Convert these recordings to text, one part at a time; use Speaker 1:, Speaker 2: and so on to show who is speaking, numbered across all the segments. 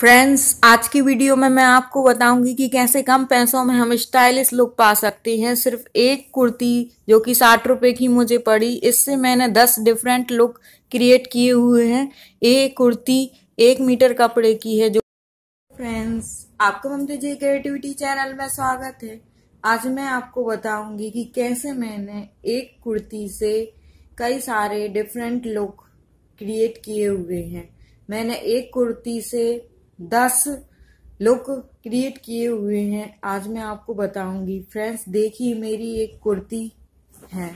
Speaker 1: friends आज की video में मैं आपको बताऊंगी कि कैसे कम पैसों में हम स्टाइलिश लुक पा सकते हैं सिर्फ एक कुर्ती जो कि साठ रुपए की मुझे पड़ी इससे मैंने दस डिफरेंट लुक क्रिएट किए हुए हैं एक कुर्ती एक मीटर कपड़े की है जो फ्रेंड्स आपका ममता जी क्रिएटिविटी चैनल में स्वागत है आज मैं आपको बताऊंगी कि कैसे मैंने एक कुर्ती से कई सारे डिफरेंट लुक क्रिएट किए हुए हैं मैंने एक कुर्ती से दस लुक क्रिएट किए हुए हैं आज मैं आपको बताऊंगी फ्रेंड्स देखिए मेरी एक कुर्ती है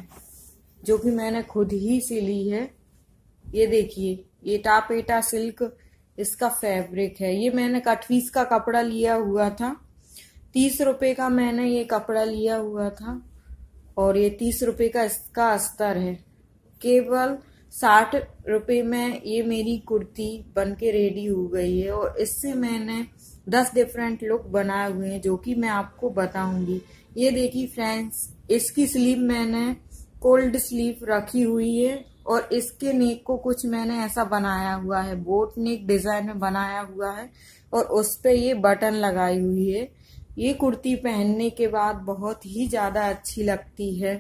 Speaker 1: जो कि मैंने खुद ही सिली है ये देखिए ये टापेटा सिल्क इसका फैब्रिक है ये मैंने कटवीस का कपड़ा लिया हुआ था तीस रुपए का मैंने ये कपड़ा लिया हुआ था और ये तीस रुपए का इसका अस्तर है केवल साठ रुपये में ये मेरी कुर्ती बन के रेडी हो गई है और इससे मैंने दस डिफरेंट लुक बनाए हुए हैं जो कि मैं आपको बताऊंगी ये देखिए फ्रेंड्स इसकी स्लीव मैंने कोल्ड स्लीव रखी हुई है और इसके नेक को कुछ मैंने ऐसा बनाया हुआ है बोट नेक डिजाइन में बनाया हुआ है और उस पर ये बटन लगाई हुई है ये कुर्ती पहनने के बाद बहुत ही ज़्यादा अच्छी लगती है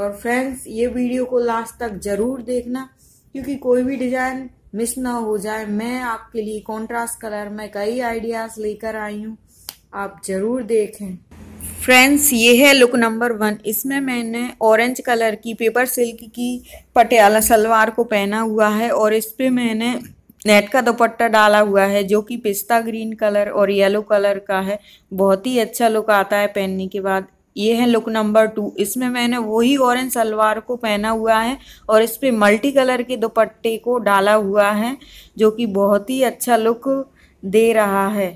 Speaker 1: और फ्रेंड्स ये वीडियो को लास्ट तक ज़रूर देखना क्योंकि कोई भी डिजाइन मिस ना हो जाए मैं आपके लिए कॉन्ट्रास्ट कलर में कई आइडियाज लेकर आई हूँ आप जरूर देखें फ्रेंड्स ये है लुक नंबर वन इसमें मैंने ऑरेंज कलर की पेपर सिल्क की पटियाला सलवार को पहना हुआ है और इस पर मैंने नेट का दुपट्टा डाला हुआ है जो कि पिस्ता ग्रीन कलर और येलो कलर का है बहुत ही अच्छा लुक आता है पहनने के बाद ये है लुक नंबर टू इसमें मैंने वही ऑरेंज सलवार को पहना हुआ है और इस पर मल्टी कलर के दुपट्टे को डाला हुआ है जो कि बहुत ही अच्छा लुक दे रहा है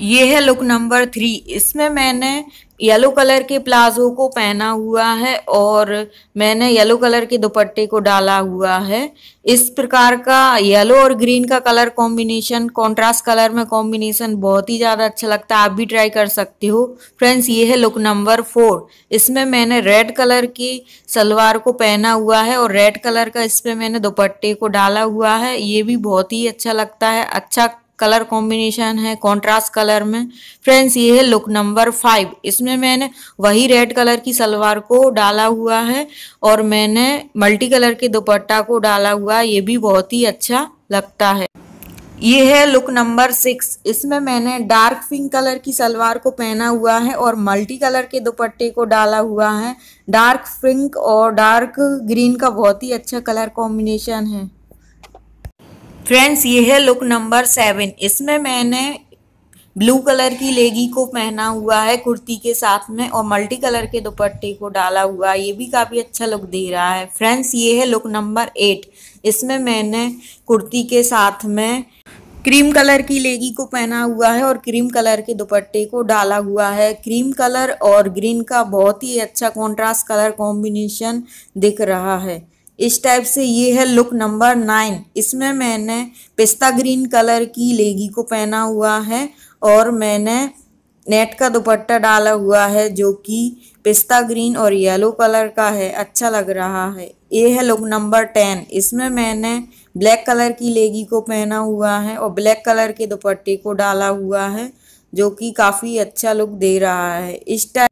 Speaker 1: ये है लुक नंबर थ्री इसमें मैंने येलो कलर के प्लाजो को पहना हुआ है और मैंने येलो कलर के दुपट्टे को डाला हुआ है इस प्रकार का येलो और ग्रीन का कलर कॉम्बिनेशन कंट्रास्ट कलर में कॉम्बिनेशन बहुत ही ज़्यादा अच्छा लगता है आप भी ट्राई कर सकते हो फ्रेंड्स ये है लुक नंबर फोर इसमें मैंने रेड कलर की सलवार को पहना हुआ है और रेड कलर का इस पर मैंने दुपट्टे को डाला हुआ है ये भी बहुत ही अच्छा लगता है अच्छा कलर कॉम्बिनेशन है कंट्रास्ट कलर में फ्रेंड्स ये है लुक नंबर फाइव इसमें मैंने वही रेड कलर की सलवार को डाला हुआ है और मैंने मल्टी कलर के दुपट्टा को डाला हुआ ये भी बहुत ही अच्छा लगता है ये है लुक नंबर सिक्स इसमें मैंने डार्क पिंक कलर की सलवार को पहना हुआ है और मल्टी कलर के दुपट्टे को डाला हुआ है डार्क पिंक और डार्क ग्रीन का बहुत ही अच्छा कलर कॉम्बिनेशन है फ्रेंड्स ये है लुक नंबर सेवन इसमें मैंने ब्लू कलर की लेगी को पहना हुआ है कुर्ती के साथ में और मल्टी कलर के दुपट्टे को डाला हुआ है ये भी काफ़ी अच्छा लुक दे रहा है फ्रेंड्स ये है लुक नंबर एट इसमें मैंने कुर्ती के साथ में क्रीम कलर की लेगी को पहना हुआ है और क्रीम कलर के दुपट्टे को डाला हुआ है क्रीम कलर और ग्रीन का बहुत ही अच्छा कॉन्ट्रास्ट कलर कॉम्बिनेशन दिख रहा है इस टाइप से ये है लुक नंबर नाइन इसमें मैंने पिस्ता ग्रीन कलर की लेगी को पहना हुआ है और मैंने नेट का दुपट्टा डाला हुआ है जो कि पिस्ता ग्रीन और येलो कलर का है अच्छा लग रहा है ये है लुक नंबर टेन इसमें मैंने ब्लैक कलर की लेगी को पहना हुआ है और ब्लैक कलर के दुपट्टे को डाला हुआ है जो कि काफ़ी अच्छा लुक दे रहा है इस टाइप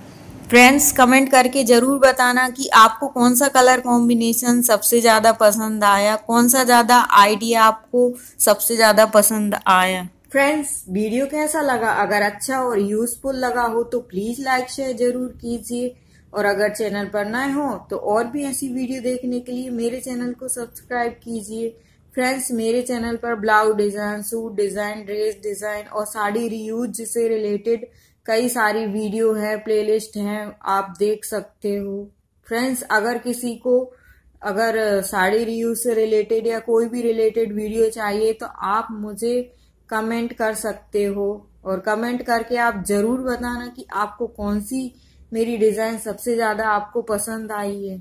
Speaker 1: फ्रेंड्स कमेंट करके ज़रूर बताना कि आपको कौन सा कलर कॉम्बिनेशन सबसे ज़्यादा पसंद आया कौन सा ज़्यादा आइडिया आपको सबसे ज़्यादा पसंद आया फ्रेंड्स वीडियो कैसा लगा अगर अच्छा और यूजफुल लगा हो तो प्लीज़ लाइक शेयर जरूर कीजिए और अगर चैनल पर नए हो तो और भी ऐसी वीडियो देखने के लिए मेरे चैनल को सब्सक्राइब कीजिए फ्रेंड्स मेरे चैनल पर blouse design suit design dress design और साड़ी रीयूज से रिलेटेड कई सारी वीडियो है प्लेलिस्ट है आप देख सकते हो फ्रेंड्स अगर किसी को अगर साड़ी रिव्यू से रिलेटेड या कोई भी रिलेटेड वीडियो चाहिए तो आप मुझे कमेंट कर सकते हो और कमेंट करके आप ज़रूर बताना कि आपको कौन सी मेरी डिज़ाइन सबसे ज़्यादा आपको पसंद आई है